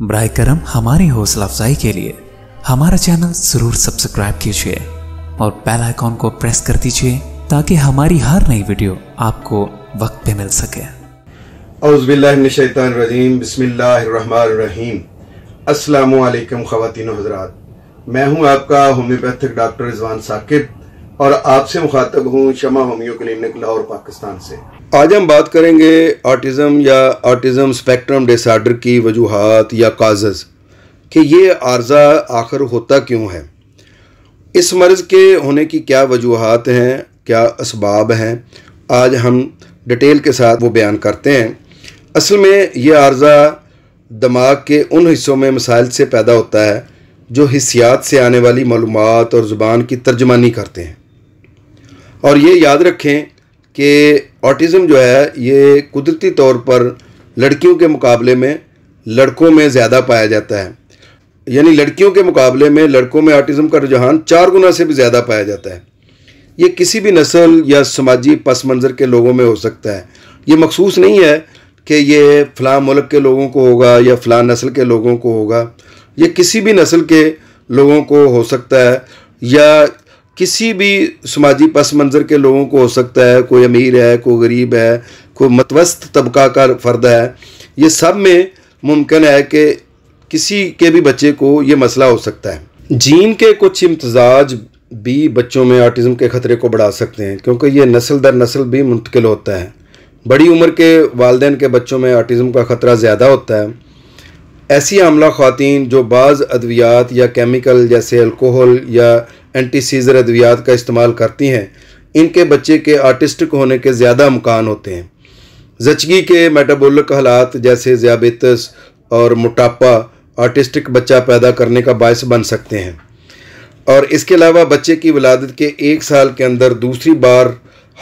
बर करम हमारी हौसला अफजाई के लिए हमारा चैनल ज़रूर सब्सक्राइब कीजिए और बेल आइकॉन को प्रेस कर दीजिए ताकि हमारी हर नई वीडियो आपको वक्त पे मिल सके अस्सलाम वालेकुम अल्लाम हज़रात मैं हूं आपका होम्योपैथिक डॉक्टर रिजवान साकिब और आपसे मुखातब हूँ शमा होम्यो क्लिनिक लाहौर पाकिस्तान से आज हम बात करेंगे ऑटिज़म या ऑटिज़म स्पेक्ट्रम डिसऑर्डर की वजूहत या काजज कि ये आर्जा आखिर होता क्यों है इस मर्ज़ के होने की क्या वजूहत हैं क्या इसबाब हैं आज हम डिटेल के साथ वो बयान करते हैं असल में ये आर्जा दिमाग के उन हिस्सों में मसाइल से पैदा होता है जो हिस्सियात से आने वाली मालूम और ज़ुबान की तर्जमानी करते हैं और ये याद रखें कि ऑटिज़म जो है ये कुदरती तौर पर लड़कियों के मुकाबले में लड़कों में ज़्यादा पाया जाता है यानी लड़कियों के मुकाबले में लड़कों में ऑटिज़म का रुझान चार गुना से भी ज़्यादा पाया जाता है ये किसी भी नस्ल या समाजी पस मंज़र के लोगों में हो सकता है ये मखसूस नहीं है कि ये फ़लाँ मुल्क के लोगों को होगा या फ़लाँ नस्ल के लोगों को होगा ये किसी भी नस्ल के लोगों को हो सकता है या किसी भी समाजी पस मंज़र के लोगों को हो सकता है कोई अमीर है कोई गरीब है कोई मतवस्त तबका का फ़र्द है ये सब में मुमकिन है कि किसी के भी बच्चे को ये मसला हो सकता है जीन के कुछ इम्तजाज भी बच्चों में आर्टिज़म के ख़तरे को बढ़ा सकते हैं क्योंकि ये नस्ल दर नस्ल भी मुंतकिल होता है बड़ी उम्र के वालदेन के बच्चों में आर्टिज़म का ख़तरा ज़्यादा होता है ऐसी आमला खातन जो बाज़ अद्वियात या केमिकल जैसे अल्कोहल या एंटी सीज़र अद्वियात का इस्तेमाल करती हैं इनके बच्चे के आर्टिस्टिक होने के ज़्यादा मकान होते हैं जचगी के मेटाबोलिक हालात जैसे ज्यादस और मोटापा आर्टिस्टिक बच्चा पैदा करने का बायस बन सकते हैं और इसके अलावा बच्चे की विलादत के एक साल के अंदर दूसरी बार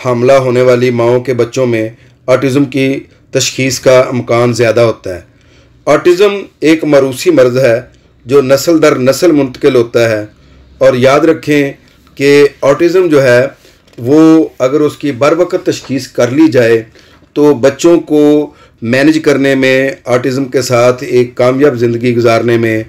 हमला होने वाली माओ के बच्चों में आर्टिज़म की तशखीस का अमकान ज़्यादा होता है ऑटिज़म एक मरूसी मर्ज़ है जो नस्ल दर नस्ल मुंतकिल होता है और याद रखें कि ऑटिज़म जो है वो अगर उसकी बर वक्त तशखीस कर ली जाए तो बच्चों को मैनेज करने में ऑटिज़म के साथ एक कामयाब ज़िंदगी गुजारने में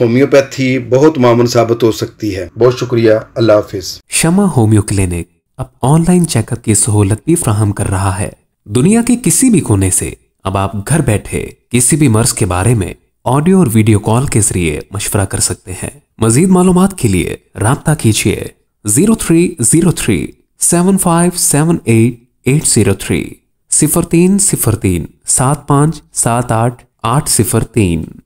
होम्योपैथी बहुत मामन साबित हो सकती है बहुत शुक्रिया अल्लाह हाफिज़ शमा होम्यो क्लिनिक अब ऑनलाइन चेकअप की सहूलत भी फ्राहम कर रहा है दुनिया के किसी भी कोने से अब आप घर बैठे किसी भी मर्ज के बारे में ऑडियो और वीडियो कॉल के जरिए मशवरा कर सकते हैं मजीद मालूम के लिए रबता कीजिए zero three zero three seven five seven eight eight zero three सिफर तीन सिफर तीन सात पाँच सात आठ आठ सिफर तीन